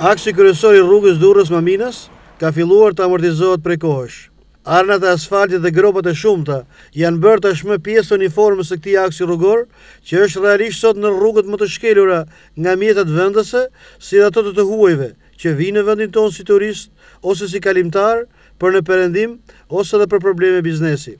Aksi kërësor i rrugës durës maminës ka filluar të amortizohet prekosh. Arnat e asfaltit dhe gropët e shumëta janë bërë tashmë pjesë uniformës të këti aksi rrugor që është realisht sot në rrugët më të shkelura nga mjetët vendese si dhe të të të huajve që vinë në vendin tonë si turist ose si kalimtar për në përendim ose dhe për probleme biznesi.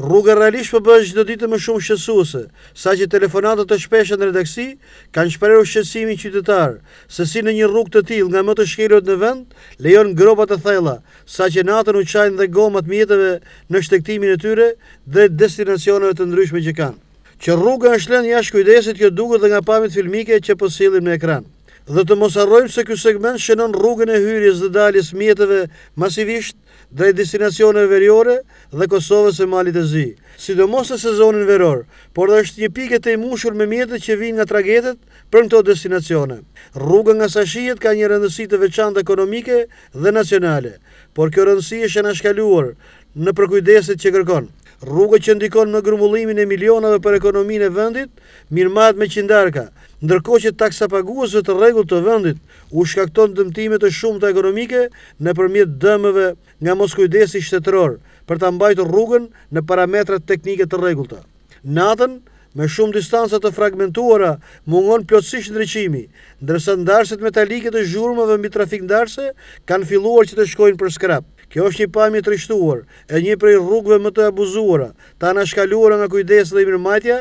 Rruga realisht për po bëhet gjithë ditë më shumë shqesuese, sa që telefonatët të shpeshe në redaksi kanë shpareru shqesimin qytetarë, se si në një rrug të tilë nga më të shkelot në vend, lejon gropat të thella, sa që natën u qajnë dhe gomat mjetëve në shtektimin e tyre dhe destinacionëve të ndryshme që kanë. Që rruga është lënë jashtë kujdesit kjo duke dhe nga pamit filmike që posilim në ekranë dhe të mos arrojmë se kjo segment shënon rrugën e hyrjes dhe daljes mjetëve masivisht drejt e verjore dhe Kosovës e Malit e Zi, sidomos e sezonin veror, por dhe është një pike të imushur me mjetët që vinë nga tragetet për në to destinacione. Rrugën nga sashijet ka një rëndësi të veçantë ekonomike dhe nacionale, por kjo rëndësi e shën ashkaluar në përkujdeset që kërkon. Rrugët që ndikon në grumullimin e milionave për ekonomin e vëndit, mirë me qindarka, Ndërkohë që taksa paguësve të rregullt të vendit u shkakton dëmtime të shumta ekonomike nëpërmjet dëmeve nga moskujdesi shtetëror për ta mbajtur rrugën në parametrat teknike të rregullt. Natën, me shumë distanca të fragmentuara, mungon plotësisht ndriçimi, ndërsa ndarësit metalike të zhurmës mbi trafik ndarse kanë filluar që të shkojnë për skrap. Kjo është një pamje të rishtuar e një prej rrugëve më të abuzuara, ta na nga kujdes dhe mirëmbajtja,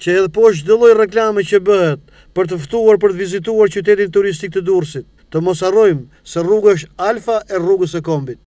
që edhe po çdo lloj reklame që bëhet për të ftuar për të vizituar qytetin turistik të Durrësit, të mos harrojmë se rruga është alfa e rrugës së kombit.